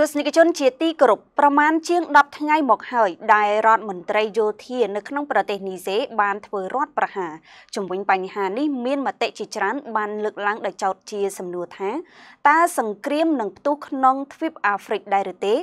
ទស្សនិកជនជាទីគោរពប្រមាណជាង10ថ្ងៃមកហើយដែលរដ្ឋមន្ត្រីយោធានៅក្នុងប្រទេសនីសេបានធ្វើរដ្ឋប្រហារជំវិញបញ្ហានេះមានមតិជាច្រើនបានលើកឡើងដោយចោទជាសំណួរថាតើសង្គ្រាមនឹងផ្ទុះក្នុងទ្វីបអាហ្វ្រិកដែរឬទេ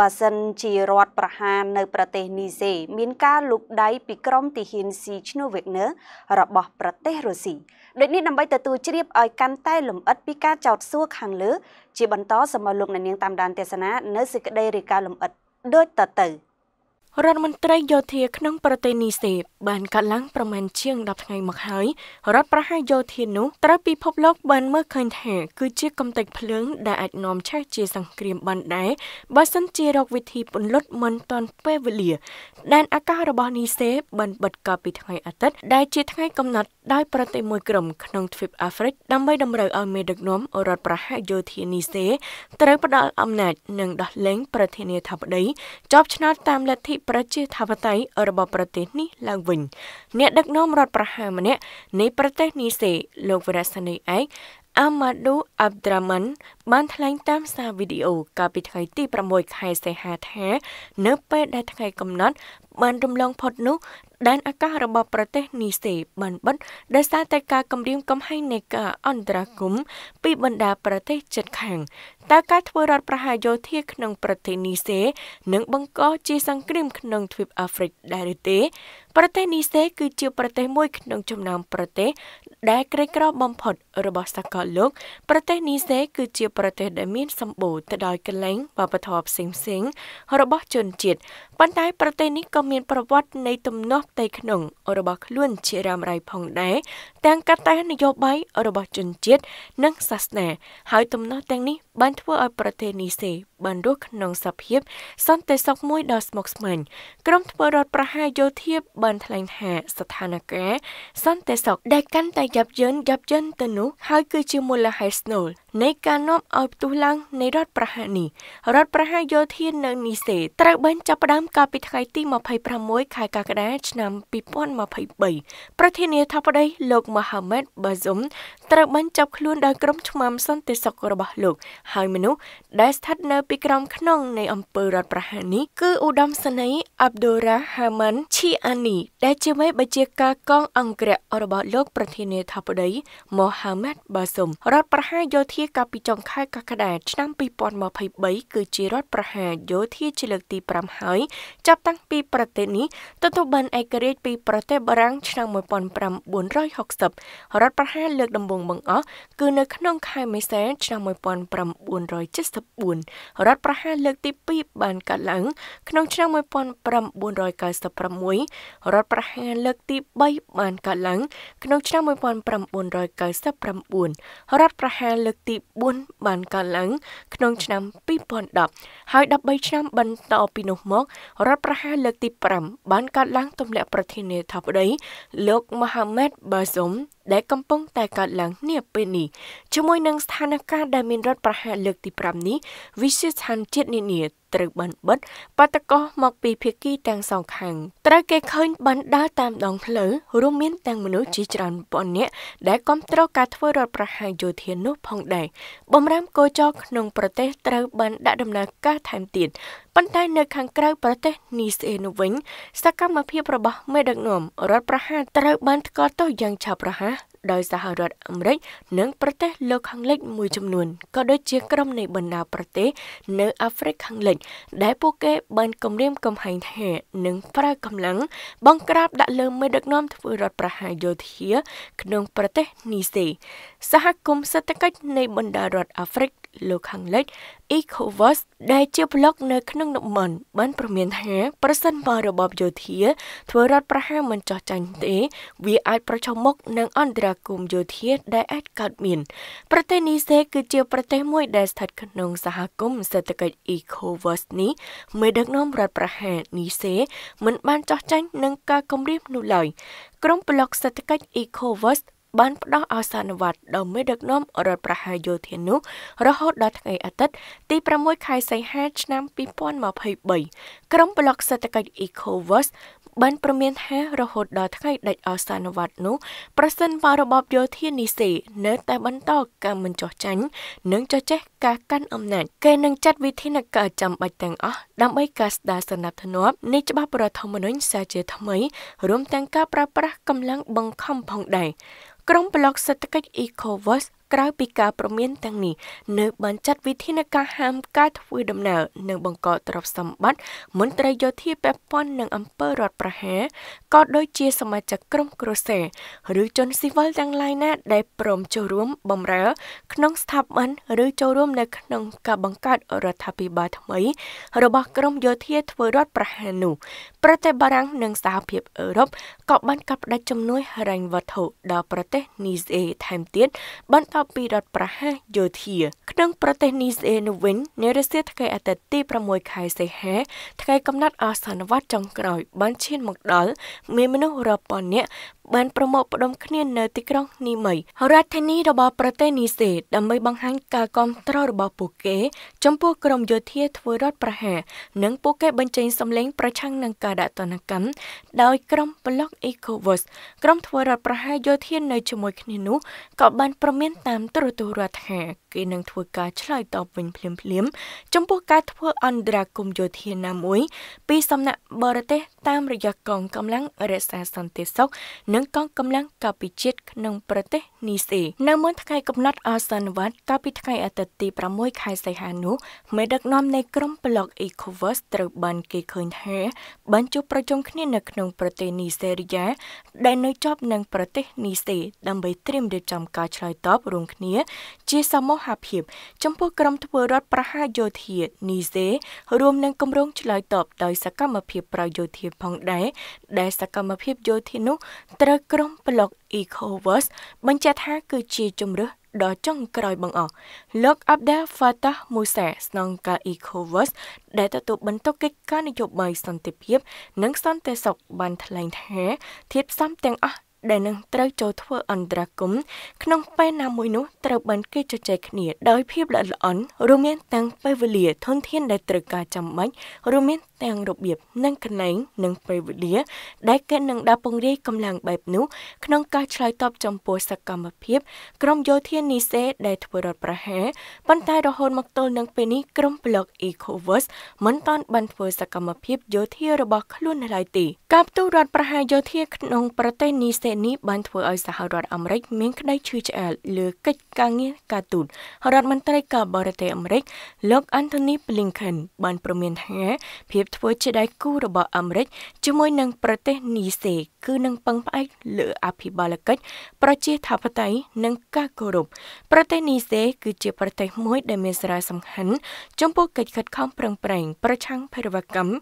បើសិនជារដ្ឋប្រហារនៅប្រទេសនីសេ មានការលូកដៃពីក្រុមទាហានស៊ីឈ្នួវវេកណឺរបស់ប្រទេសរុស្ស៊ីដូចនេះដើម្បីទទួលជ្រាបឲ្យកាន់តែលម្អិតពីការចោទសួរខាងលើជាបន្តសូមមកលោកអ្នកនាងតាមដានទេសនានៅសេចក្តីរាយការណ៍លម្អិតដូចតទៅ។រដ្ឋមន្ត្រីយោធាក្នុងប្រទេសនីសេបានកាត់ឡើងប្រមាណជាង10ថ្ងៃមកហើយរដ្ឋប្រហារយោធានោះ ត្រូវពិភពលោកបានមើលឃើញថា គឺជាកំទេចភ្លើងដែលអាចនាំឆេះជាសង្គ្រាមបានដែរបើសិនជារកវិធីពន្លត់មិនទាន់ពេលវេលា ដែនអាកាសរបស់នីសេបានបិទកាលពីថ្ងៃអាទិត្យដែលជាថ្ងៃកំណត់ដោយប្រទេសមួយក្រុមក្នុងទ្វីបអាហ្វ្រិកដើម្បីតម្រូវឲ្យមេដឹកនាំរដ្ឋប្រហារយោធានីសេ ត្រូវផ្ដល់អំណាចនិងដោះលែងប្រធានាធិបតីជាប់ឆ្នោតតាមលទ្ធិប្រជាធិបតេយ្យរបស់ប្រទេសនេះឡើងវិញអ្នកដឹកនាំរដ្ឋប្រហារម្នាក់នៃប្រទេសនីសេលោកវរៈសនីឯកអាម៉ាឌូអាប់ដ្រាម៉ាន់បានថ្លែងតាមសារវីដេអូកាលពីថ្ងៃទី6ខែសីហាថា នៅ ពេលដែលថ្ងៃកំណត់បានរំលងផុតនោះ ដែនអាកាសរបស់ប្រទេស នីសេបានបិទដោយសារតែការគម្រាមកំហែងនៃការអន្តរាគមពីបណ្ដាប្រទេសជិតខាងតើការ ធ្វើរដ្ឋប្រហារយោធាក្នុងប្រទេសនីសេនឹងបង្កជាសង្គ្រាមក្នុងទ្វីបអាហ្វ្រិកដែរឬទេ ប្រទេសនីសេគឺជា ប្រទេសមួយ ក្នុង ចំណោមប្រទេសដែលក្រីក្របំផុតរបស់សកលលោក ប្រទេសនីសេ គឺជាប្រប្រទេសដែលមានសម្បូរទៅដោយកលែងវប្បធម៌ផ្សេងៗរបស់ជនជាតិប៉ុន្តែប្រទេសនេះក៏មានប្រវត្តិនៃទំនាស់ផ្ទៃក្នុងរបស់ខ្លួនជារ៉ាំរ៉ៃផងដែរទាំងកត្តានយោបាយរបស់ជនជាតិនិងសាសនាហើយទំនាស់ទាំងនេះបានធ្វើឲ្យប្រទេសនីសេបានរស់ក្នុងសភាពសន្តិសុខមួយដ៏ស្មុគស្មាញក្រុមធ្វើរដ្ឋប្រហារយោធាបានថ្លែងថាស្ថានភាពសន្តិសុខដែលកាន់តែយ៉ាប់យ៉ឺនយ៉ាប់យ៉ឺនទៅនោះហើយគឺជាមូលហេតុស្នូល នៃការនាំឲ្យផ្ទុះឡើងនៃរដ្ឋប្រហារនេះរដ្ឋប្រហារយោធានៅនីសេ ត្រូវបានចាប់ផ្ដើមកាលពីថ្ងៃទី26ខែកក្កដាឆ្នាំ2023ប្រធានាធិបតី លោកមូហាម៉េតបាស៊ុមត្រូវបានចាប់ខ្លួនដោយក្រុមឆ្មាំសន្តិសុខរបស់លោក ហើយមនុស្សដែលស្ថិតនៅពីក្រោមខ្នងនៃអំពើរដ្ឋប្រហារនេះគឺឧត្តមសេនីយ៍អាប់ឌូរ៉ាហាម៉ាន់ឈីអានី ដែលជាមេបញ្ជាការកងអង្គរៈរបស់លោក ប្រធានាធិបតីម៉ូហាម៉ាត់បាស៊ុមរដ្ឋប្រហារយោធាកាលពីចុងខែកក្កដាឆ្នាំ2023គឺជារដ្ឋប្រហារយោធាជាលើកទី5ហើយចាប់តាំងពីប្រទេសនេះទទួលបានឯករាជ្យពីប្រទេសបារាំងឆ្នាំ1960រដ្ឋប្រហារលើកដំបូងបង្អស់គឺនៅក្នុងខែមេសាឆ្នាំ1974រដ្ឋប្រហារលើកទី2បានកើតឡើងក្នុង ឆ្នាំ1996រដ្ឋប្រហារលើកទី3បានកើតឡើងក្នុងឆ្នាំ1999រដ្ឋប្រហារលើកទី4បានកើតឡើងក្នុងឆ្នាំ2010ហើយ13ឆ្នាំបន្តពីនោះមករដ្ឋប្រហារលើកទី5បានកើតឡើងទម្លាក់ប្រធានាធិបតីលោកមូហាម៉េតបាសុមដែលកំពុង តែកើតឡើងនាពេលនេះជាមួយនឹងស្ថានភាពដែលមានរដ្ឋប្រហារលើកទី5នេះវិជាស្ថានជាតិនានាត្រូវបានបិទបាតកោមកពីភាគីទាំងសងខាងត្រូវគេឃើញបានដើរតាមដងផ្លូវរួមមានទាំងមនុស្សជាច្រើនពាន់នាក់ដែលគ្រប់គ្រងការធ្វើរដ្ឋប្រហារយោធានោះផងដែរបំរាមកោចរក្នុងប្រទេសត្រូវ បានដាក់ដំណើរការថែមទៀតប៉ុន្តែនៅខាងក្រៅប្រទេសនីស្អេនោះវិញសកម្មភាពរបស់មេដឹកនាំរដ្ឋប្រហារត្រូវបានថ្កោលទោសយ៉ាងឆាប់រហ័សដោយសហរដ្ឋអាមេរិកនិងប្រទេសលោកខាងលិចមួយចំនួនក៏ដូចជាក្រុមនៃបណ្ដាប្រទេសនៅអាហ្វ្រិកខាងលិច ដែលពួកគេបានគម្រាមកំហែងថានឹងប្រើកម្លាំងបង្ក្រាបដាក់លើមេដឹកនាំធ្វើរដ្ឋប្រហារយោធាក្នុងប្រទេសនីសេ សហគមន៍សេដ្ឋកិច្ចនៃបណ្ដារដ្ឋអាហ្វ្រិកលោកខាងលិច Ecowas ដែលជាប្លុកនៅក្នុងនំមិនបានប្រមានថាប្រសិនបើរបបយោធាធ្វើរដ្ឋប្រហារមិនចោះចាញ់ទេ វាអាចប្រឈមមុខនឹងអន្តរាគមយោធា ដែលអាចកើតមាន ប្រទេសនីសេគឺជា ប្រទេសមួយដែលស្ថិតក្នុងសហគមន៍សេដ្ឋកិច្ច Ecowas នេះមេដឹកនាំរដ្ឋប្រហារនីសេមិនបានចោះចាញ់នឹងការគំរាមនោះឡើយក្រុមប្លុកសេដ្ឋកិច្ច Ecowas បានផ្ដោះឲ្យសានវត្តដ៏មេដឹកនាំរដ្ឋប្រហារយោធានោះរហូតដល់ថ្ងៃអាទិត្យទី6ខែសីហាឆ្នាំ2023ក្រុមប្លុកសេដ្ឋកិច្ច ECOWAS បានប្រមានថារហូតដល់ថ្ងៃដាច់អសានវត្តនោះ ប្រសិនបើរបបយោធានីសេនៅតែបន្តការមិនចោះចាញ់និងចោះចេះការកាន់អំណាចគេនឹងចាត់វិធានការចាំបាច់ទាំងអស់ដើម្បីការស្ដារសន្តិភាពនៃច្បាប់រដ្ឋធម្មនុញ្ញសាជា ថ្មី រួមទាំងការប្រើប្រាស់កម្លាំងបង្ខំផងដែរក្រុមប្លុកសេដ្ឋកិច្ច Ecowas ក្រៅពីការប្រមានទាំងនេះនៅបានចាត់វិធានការហាមការធ្វើដំណើរនិងបង្កទ្រព្យសម្បត្តិមន្ត្រីយោធាពាក់ព័ន្ធនឹងអង្គើរដ្ឋប្រហារក៏ដូចជាសមាជិកក្រុមគ្រួសារឬជនស៊ីវិលទាំងឡាយណាដែលព្រមចូលរួមបម្រើក្នុងស្ថាប័នឬចូលរួមនៅក្នុងការបង្កើតរដ្ឋាភិបាលថ្មីរបស់ក្រុមយោធាធ្វើរដ្ឋប្រហារនោះ ប្រទេសបារាំងនិងសហភាពអឺរ៉ុបក៏បានកាត់ផ្តាច់ជំនួយហិរញ្ញវត្ថុដល់ប្រទេសនីសអេថែមទៀតបន្តប់ពីរដ្ឋប្រហារយោធាក្នុងប្រទេសនីសអេនៅវិញនារសៀថ្ងៃអាទិត្យទី6ខែសីហាថ្ងៃកំណត់អសនវត្តចុងក្រោយបានឈានមកដល់មានមនុស្សរាប់ពាន់នាក់បានប្រមូលផ្ដុំគ្នានៅទីក្រុង នីមីរដ្ឋធានីរបស់ប្រទេសនីសេដើម្បីបង្ហាញការគ្រប់គ្រងរបស់ពួកគេ ចំពោះក្រុមយោធា ធ្វើរដ្ឋប្រហារនិងពួកគេ បញ្ចេញសម្លេង ប្រឆាំងនឹងការដាក់ទណ្ឌកម្មដោយក្រុម Block ECOWAS ក្រុមធ្វើរដ្ឋប្រហារយោធានៅជាមួយគ្នានោះក៏បានប្រមានតាមទូរទស្សន៍រដ្ឋថាគេនឹងធ្វើការឆ្លើយតបវិញភ្លាមៗចំពោះការធ្វើអន្តរាគមយោធាណាមួយពីសំណាក់បរទេស តាមរយៈកងកម្លាំងរក្សាសន្តិសុខនិងនិងកងកម្លាំងកាពីជាតិក្នុងប្រទេសនីស៊ីនៅមុនថ្ងៃកំណត់អសន្នវត្តកាលពីថ្ងៃអាទិត្យទី6ខែសីហានោះមេដឹកនាំនៃក្រុមប្លុក ECOWAS ត្រូវបានគេឃើញថាបានជួបប្រជុំគ្នានៅក្នុងប្រទេសនីសេរីយ៉ាដែលនៅជាប់នឹងប្រទេសនីសេ ដើម្បីត្រៀមរៀបចំការឆ្លើយតបរួមគ្នា ជាសមូហភាព ចំពោះក្រុមធ្វើរដ្ឋប្រហារយោធានីសេរួមនឹងគម្រោងឆ្លើយតបដោយសកម្មភាពប្រយោធាផងដែរដែលសកម្មភាពយោធានោះត្រូវត្រូវក្រុមប្លុក Ecoverse បញ្ជាក់ថាគឺជាជំរឿសដ៏ចុងក្រោយបង្អស់លោក Abdel Fattah Musa ស្នងការ ECOWAS ដែលទទួលបន្ទុកកិច្ចការនយោបាយសន្តិភាព និងសន្តិសុខបានថ្លែងថាធៀបសំទាំងអស់ដែលនឹងត្រូវចូលធ្វើអន្តរាគមក្នុងពេលណាមួយនោះត្រូវបានគេជជែកគ្នាដោយភាពល្អិតល្អន់រួមមានទាំងពេលវេលា ធនធានដែលត្រូវការចាំបាច់រួមមានទាំងរបៀបនិងកន្លែងនិងពេលវេលាដែលគេនឹងដើរពង្រាយកម្លាំងបែបនោះក្នុងការឆ្លើយតបចំពោះសកម្មភាព ក្រុមយោធានីសេដែលធ្វើរដ្ឋប្រហារប៉ុន្តែរហូតមកទល់នឹងពេលនេះក្រុម Block Ecovers មិនទាន់បានធ្វើសកម្មភាពយោធារបស់ខ្លួននៅឡើយទេការផ្ទុះរដ្ឋប្រហារយោធាក្នុងប្រទេសនីសេនេះបានធ្វើឲ្យសហរដ្ឋអាមេរិកមានក្តីឈឺឆ្អាលលើកិច្ចការងារការទូតរដ្ឋមន្ត្រីការបរទេសអាមេរិកលោក Anthony Blinken បានប្រមានថាភាពធ្វើជាដៃគូរបស់អាមេរិកជាមួយនឹងប្រទេសនីសេគឺនឹងពឹងផ្អែកលើអភិបាលកិច្ចប្រជាធិបតេយ្យនិងការគោរពប្រទេសនីសេគឺជាប្រទេសមួយដែលមានសារៈសំខាន់ចំពោះកិច្ចខិតខំប្រឹងប្រែងប្រឆាំងភេរវកម្ម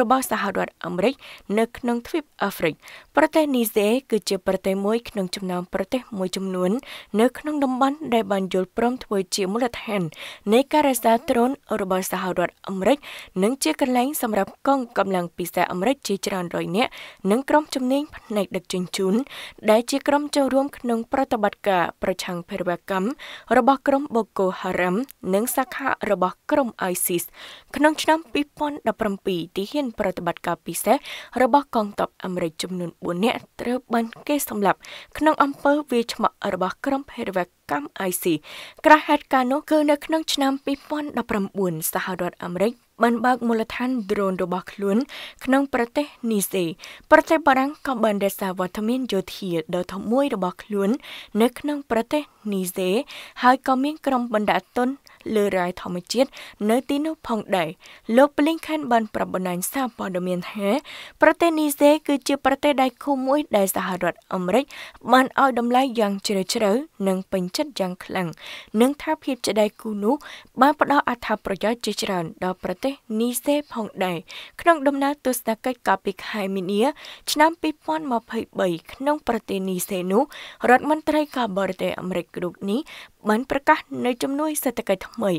របស់សហរដ្ឋអាមេរិកនៅក្នុងទ្វីបអាហ្វ្រិកប្រទេសនីសេគឺជាប្រទេសមួយក្នុងចំណោមប្រទេសមួយចំនួននៅក្នុងតំបន់ដែលបានយល់ព្រមធ្វើជាមូលដ្ឋាននៃការរក្សាត្រូនរបស់សហរដ្ឋអាមេរិកនិងជាកន្លែងសម្រាប់សម្រាប់កងកម្លាំងពិសេសអាមេរិកជាច្រើនរយនាក់និងក្រុមជំនាញផ្នែកដឹកជញ្ជូនដែលជាក្រុមចូលរួម ក្នុង ប្រតិបត្តិការប្រឆាំងភេរវកម្មរបស់ ក្រុម Boko Haram និងសាខារបស់ក្រុម ISIS ក្នុង ឆ្នាំ2017ទីហ៊ានប្រតិបត្តិការពិសេសរបស់កងទ័ពអាមេរិកចំនួន4នាក់ត្រូវបានគេសម្លាប់ក្នុងអំពើវាយឆ្មក់របស់ ក្រុមភេរវកម្ម ISIS ក្រៅហេតុការណ៍នោះគឺនៅក្នុងឆ្នាំ2019សហរដ្ឋអាមេរិកបានបើកមូលដ្ឋាន drone របស់ខ្លួន ក្នុងប្រទេសនីសេ ប្រទេសបារាំងក៏បានរក្សាវត្តមានយោធាដ៏ធំមួយរបស់ខ្លួន នៅក្នុងប្រទេស នីសេហើយក៏មាន ក្រុមបណ្ដាទុនលើរាយធម្មជាតិនៅទីនោះផងដែរលោក Blinken បាន ប្រាប់បណ្ដាញសារព័ត៌មានថាប្រទេសនីសេគឺជាប្រទេសដៃគូមួយដែលសហរដ្ឋអាមេរិក បានឲ្យតម្លៃយ៉ាងជ្រាលជ្រៅនិងពេញចិត្តយ៉ាងខ្លាំងនិងថាភាពជាដៃគូនោះបានផ្ដល់អត្ថប្រយោជន៍ជាច្រើនដល់ប្រទេសនីសេផងដែរក្នុងដំណើរទស្សនកិច្ចកាលពីខែមីនា ឆ្នាំ2023ក្នុងប្រទេសនីសេនោះរដ្ឋមន្ត្រីការបរទេសអាមេរិករូបនេះបានប្រកាសនៅជំនួយសេដ្ឋកិច្ចថ្មី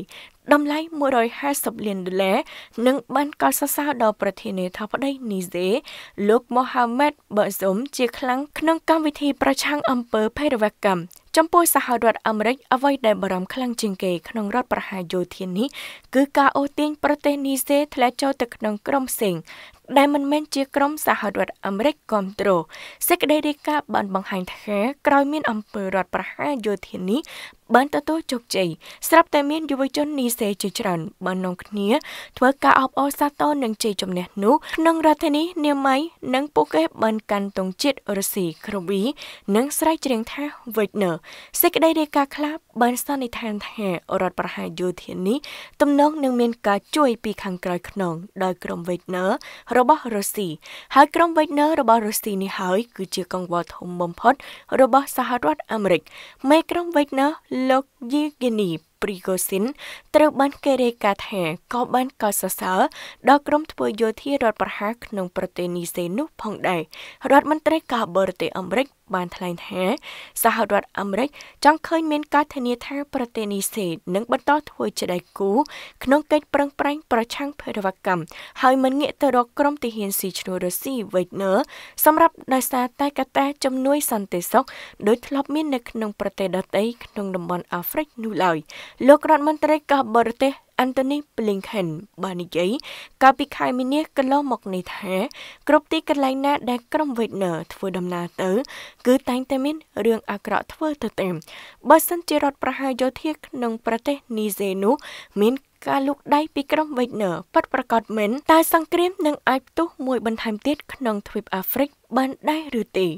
តម្លៃ150លានដុល្លារនិងបានកោតសរសើរដល់ប្រធានាធិបតីនីហ្សេ លោកម៉ូហាម៉េតបឺសុំជាខ្លាំងក្នុងកម្មវិធីប្រឆាំងអំពើភេរវកម្មចំពោះសហរដ្ឋអាមេរិកអ្វីដែលបារម្ភខ្លាំងជាងគេ ក្នុងរដ្ឋប្រហារយោធានេះគឺការអូសទាញប្រទេសនីហ្សេធ្លាក់ចូលទៅក្នុងក្រុមផ្សេងដែលមិនមែនជាក្រុមសហរដ្ឋអាមេរិកគ្រប់គ្រងសេចក្តីរាយការណ៍បានបង្ហាញថាក្រោយមានអំពើរដ្ឋប្រហារយោធានេះបានទទួលជោគជ័យស្រាប់តែមានយុវជននីសេជាច្រើនបាននាំគ្នាធ្វើការអបអរសាទរនឹងជ័យជំនះនោះក្នុងរដ្ឋធានីនាមៃនិងពួកគេបានកាន់ទង់ជាតិរុស្ស៊ីក្រូវីនិងស្រែកច្រៀងថា Wagner សេចក្តីរាយការណ៍ខ្លះបានសន្និដ្ឋានថារដ្ឋប្រហារយោធានេះទំនងនឹងមានការជួយពីខាងក្រោយខ្នងដោយក្រុម Wagner ររបស់រុស្ស៊ីហើយក្រុមវេកណឺរបស់រុស្ស៊ីនេះហើយគឺជាកង្វល់ធំបំផុត របស់សហរដ្ឋអាមេរិកមេក្រុមវេកណឺលោកយេហ្គេនីព្រីកូស៊ីនត្រូវ បានគេរាយការណ៍ថាក៏បានកោតសរសើរដល់ក្រុម ធ្វើយោធារដ្ឋប្រហារក្នុងប្រទេសនីសេនោះផងដែររដ្ឋមន្ត្រីការបរទេសអាមេរិក បានថ្លែងថាសហរដ្ឋអាមេរិក ចង់ឃើញមានការធានាថា ប្រទេសនីសេនឹងបន្តធ្វើជាដៃគូ ក្នុងកិច្ចប្រឹងប្រែងប្រឆាំងភេរវកម្មហើយមិនងាកទៅរកក្រុមទាហានស៊ីឈ្នួលរុស្ស៊ីវេកណឺសម្រាប់ដោយសារតែកត្តាជំនួយ សន្តិសុខដោយធ្លាប់មាននៅក្នុងប្រទេសដទៃក្នុងតំបន់អាហ្វ្រិកនោះឡើយលោករដ្ឋមន្ត្រីការបរទេស Anthony Blinken បាននិយាយកាលពីខែមីនាកន្លងមកនេះថាគ្រប់ទីកន្លែងណាដែលក្រុមវេតណឺធ្វើដំណើរទៅគឺតែងតែមានរឿងអាក្រក់ធ្វើទៅតាមបើសិនជារដ្ឋប្រហារយោធាក្នុងប្រទេស នីហ្សេនោះមានការលូកដៃពីក្រុមវេតណឺប៉ັດប្រកាសមែនតែសង្គ្រាមនឹងអាចផ្ទុះមួយបន្ថែមទៀតក្នុងទ្វីបអាហ្វ្រិកបានដែរឬទេ